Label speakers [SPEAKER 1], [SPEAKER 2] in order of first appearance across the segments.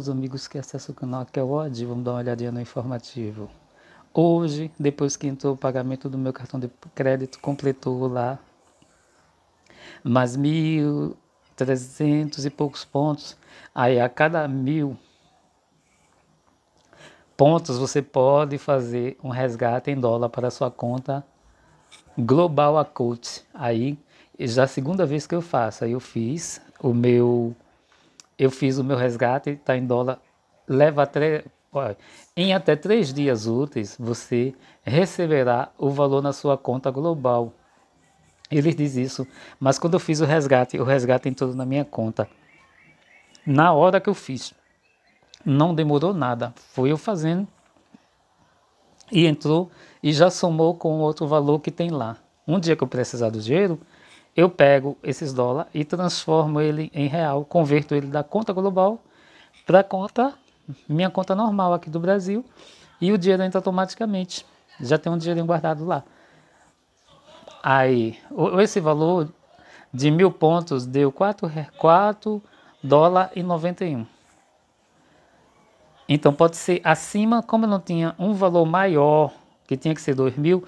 [SPEAKER 1] os amigos que acessam o canal que é o Odd, vamos dar uma olhadinha no informativo. Hoje, depois que entrou o pagamento do meu cartão de crédito, completou lá mais mil trezentos e poucos pontos. Aí a cada mil pontos você pode fazer um resgate em dólar para sua conta Global Account. Aí já é a segunda vez que eu faço. Aí eu fiz o meu eu fiz o meu resgate, está em dólar, leva até, em até três dias úteis você receberá o valor na sua conta global. Ele diz isso, mas quando eu fiz o resgate, o resgate entrou na minha conta. Na hora que eu fiz, não demorou nada, Fui eu fazendo e entrou e já somou com outro valor que tem lá. Um dia que eu precisar do dinheiro, eu pego esses dólares e transformo ele em real, converto ele da conta global para conta minha conta normal aqui do Brasil e o dinheiro entra automaticamente. Já tem um dinheiro guardado lá. Aí, esse valor de mil pontos deu 4, 4 dólar e 91. Então pode ser acima, como eu não tinha um valor maior, que tinha que ser 2 mil,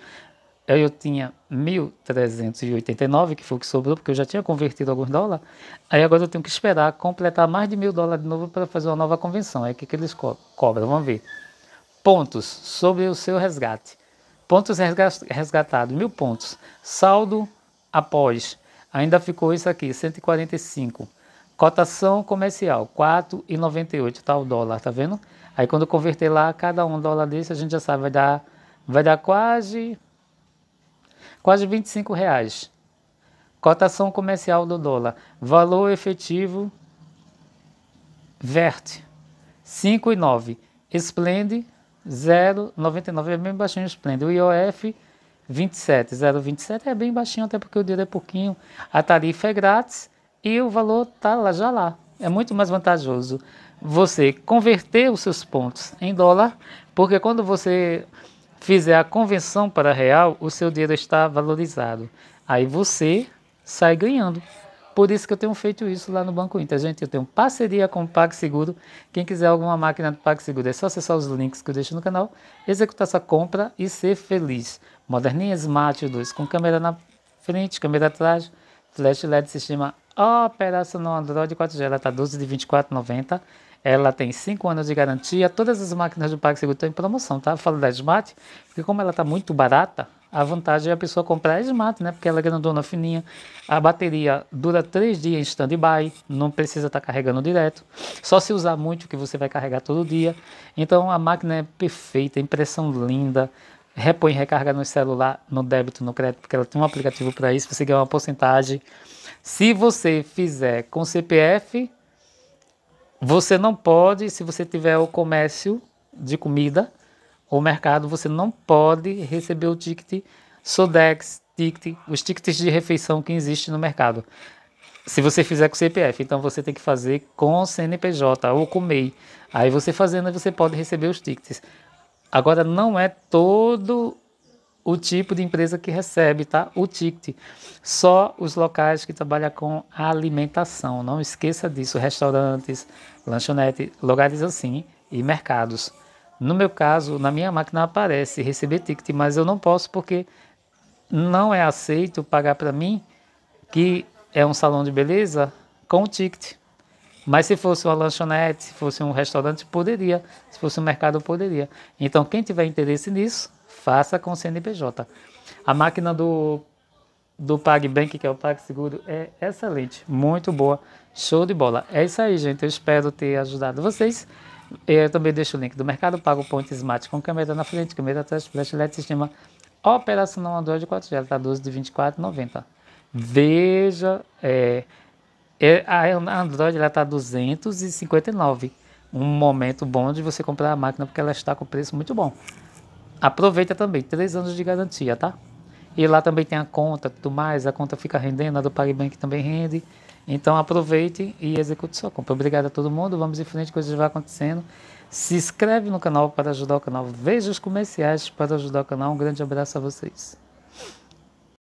[SPEAKER 1] Aí eu tinha 1.389, que foi o que sobrou, porque eu já tinha convertido alguns dólares. Aí agora eu tenho que esperar completar mais de mil dólares de novo para fazer uma nova convenção. Aí o que, que eles co cobram? Vamos ver. Pontos sobre o seu resgate. Pontos resgatados, mil pontos. Saldo após. Ainda ficou isso aqui, 145. Cotação comercial, 4,98 tá o dólar, tá vendo? Aí quando eu converter lá, cada um dólar desse, a gente já sabe, vai dar, vai dar quase quase 25 reais. Cotação comercial do dólar. Valor efetivo Verte 5,9. Splend 0,99 é bem baixinho o Splend. O IOF 27, 0,27 é bem baixinho até porque o dinheiro é pouquinho. A tarifa é grátis e o valor tá lá já lá. É muito mais vantajoso você converter os seus pontos em dólar, porque quando você fizer a convenção para real, o seu dinheiro está valorizado. Aí você sai ganhando. Por isso que eu tenho feito isso lá no Banco Inter. Gente, eu tenho parceria com o PagSeguro. Quem quiser alguma máquina do PagSeguro, é só acessar os links que eu deixo no canal, executar sua compra e ser feliz. Moderninha Smart 2, com câmera na frente, câmera atrás, flash LED, sistema Opera no Android 4G, ela está 12 de 24,90. Ela tem 5 anos de garantia. Todas as máquinas do PagSeguro estão em promoção, tá? Eu falo da Smart, porque como ela está muito barata, a vantagem é a pessoa comprar a Smart, né? Porque ela é grandona, fininha. A bateria dura 3 dias em stand-by, não precisa estar tá carregando direto. Só se usar muito, que você vai carregar todo dia. Então a máquina é perfeita, impressão linda repõe recarga no celular, no débito, no crédito, porque ela tem um aplicativo para isso, você ganha uma porcentagem se você fizer com CPF, você não pode, se você tiver o comércio de comida ou mercado, você não pode receber o ticket Sodex, ticket, os tickets de refeição que existe no mercado. Se você fizer com CPF, então você tem que fazer com CNPJ ou com MEI. Aí você fazendo, você pode receber os tickets. Agora não é todo o tipo de empresa que recebe, tá? O ticket. Só os locais que trabalham com alimentação. Não esqueça disso. Restaurantes, lanchonetes, lugares assim e mercados. No meu caso, na minha máquina aparece receber ticket, mas eu não posso porque não é aceito pagar para mim, que é um salão de beleza, com o ticket. Mas se fosse uma lanchonete, se fosse um restaurante, poderia. Se fosse um mercado, poderia. Então, quem tiver interesse nisso, faça com o CNPJ. A máquina do, do PagBank, que é o PagSeguro, é excelente, muito boa, show de bola. É isso aí, gente. Eu espero ter ajudado vocês. Eu também deixo o link do Mercado Pago Ponte Smart com câmera na frente, câmera atrás, flash LED, sistema operacional Android 4G, ela está 12 de 24,90. Veja, é, é, a Android está 259. Um momento bom de você comprar a máquina porque ela está com preço muito bom. Aproveita também, três anos de garantia, tá? E lá também tem a conta, tudo mais, a conta fica rendendo, a do PagBank também rende. Então aproveite e execute sua compra. Obrigado a todo mundo, vamos em frente, coisas vão acontecendo. Se inscreve no canal para ajudar o canal. Veja os comerciais para ajudar o canal. Um grande abraço a vocês.